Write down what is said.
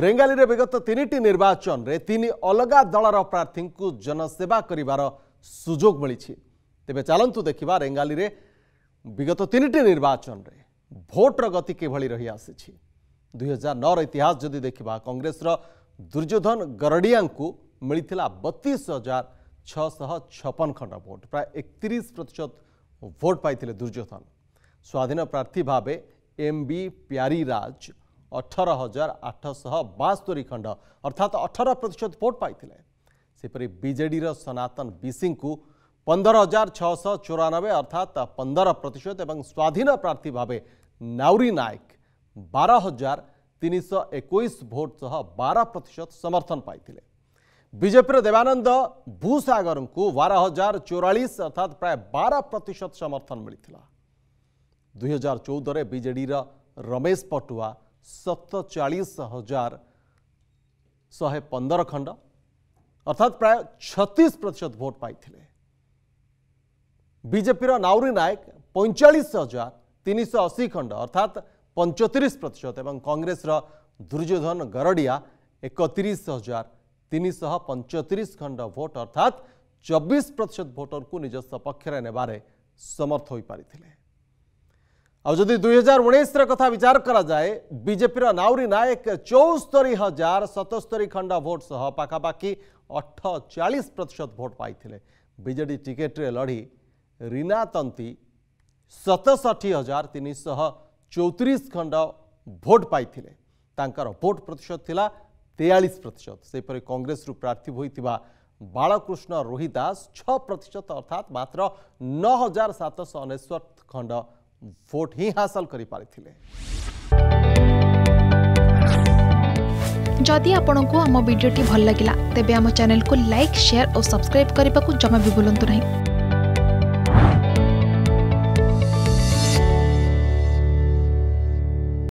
ରେଙ୍ଗାଲିରେ ବିଗତ ତିନିଟି ନିର୍ବାଚନରେ ତିନି ଅଲଗା ଦଳର ପ୍ରାର୍ଥୀଙ୍କୁ ଜନସେବା କରିବାର ସୁଯୋଗ ମିଳିଛି ତେବେ ଚାଲନ୍ତୁ ଦେଖିବା ରେଙ୍ଗାଲିରେ ବିଗତ ତିନିଟି ନିର୍ବାଚନରେ ଭୋଟ୍ର ଗତି କିଭଳି ରହି ଆସିଛି ଦୁଇହଜାର ନଅର ଇତିହାସ ଯଦି ଦେଖିବା କଂଗ୍ରେସର ଦୁର୍ଯ୍ୟୋଧନ ଗରଡ଼ିଆଙ୍କୁ ମିଳିଥିଲା ବତିଶ ହଜାର ଛଅଶହ ଛପନ ଖଣ୍ଡ ଭୋଟ୍ ପ୍ରାୟ ଏକତିରିଶ ପ୍ରତିଶତ ଭୋଟ୍ ପାଇଥିଲେ ଦୁର୍ଯ୍ୟୋଧନ ସ୍ୱାଧୀନ ପ୍ରାର୍ଥୀ ଭାବେ ଏମ୍ ବି ପ୍ୟାରିରାଜ अठर हजार आठशह बास्तोरी खंड अर्थात अठर प्रतिशत भोट पाई सेपरी बीजेडी सनातन बीसी को पंदर हजार छःश चौरानबे अर्थात पंदर प्रतिशत और स्वाधीन प्रार्थी भाव नाउरी नायक बार हजार तीन शौ एक भोट सह बार प्रतिशत समर्थन पाई बीजेपी देवानंद भूसागर को बार हजार चौरास अर्थात प्राय बार प्रतिशत समर्थन मिले दुई हजार चौदह बीजेडी रमेश पटुआ सतचाश हजार शहे पंदर खंड अर्थात प्राय छतीस प्रतिशत भोट पाई बीजेपी नाउरी नायक पैंचाश हजार तीन सौ अशी खंड अर्थात पंचतीस प्रतिशत और कांग्रेस दुर्योधन गरडिया एकतीस हजार तीन शह पंचतीस खंड भोट अर्थात चबीस प्रतिशत भोटर को निज सपक्ष समर्थ हो पारी ଆଉ ଯଦି ଦୁଇ ହଜାର ଉଣେଇଶର କଥା ବିଚାର କରାଯାଏ ବିଜେପିର ନାଉରୀ ନାୟକ ଚଉସ୍ତରୀ ହଜାର ସତସ୍ତରୀ ଖଣ୍ଡ ଭୋଟ୍ ସହ ପାଖାପାଖି ଅଠଚାଳିଶ ପ୍ରତିଶତ ଭୋଟ୍ ପାଇଥିଲେ ବିଜେଡ଼ି ଟିକେଟ୍ରେ ଲଢ଼ି ରୀନା ତନ୍ତୀ ସତଷଠି ହଜାର ତିନିଶହ ଚଉତିରିଶ ଖଣ୍ଡ ଭୋଟ୍ ପାଇଥିଲେ ତାଙ୍କର ଭୋଟ୍ ପ୍ରତିଶତ ଥିଲା ତେୟାଳିଶ ପ୍ରତିଶତ ସେହିପରି କଂଗ୍ରେସରୁ ପ୍ରାର୍ଥୀ ହୋଇଥିବା ବାଳକୃଷ୍ଣ ରୋହି ଦାସ ଛଅ ପ୍ରତିଶତ ଅର୍ଥାତ୍ ମାତ୍ର ନଅ ହଜାର ସାତଶହ ଅନେଶ୍ୱତ ଖଣ୍ଡ भोट ही हासिल कर जदि आपण को आम भिडी भल लगा तेब चेल को लाइक सेयार और सब्सक्राइब करने को जमा भी बुलां नहीं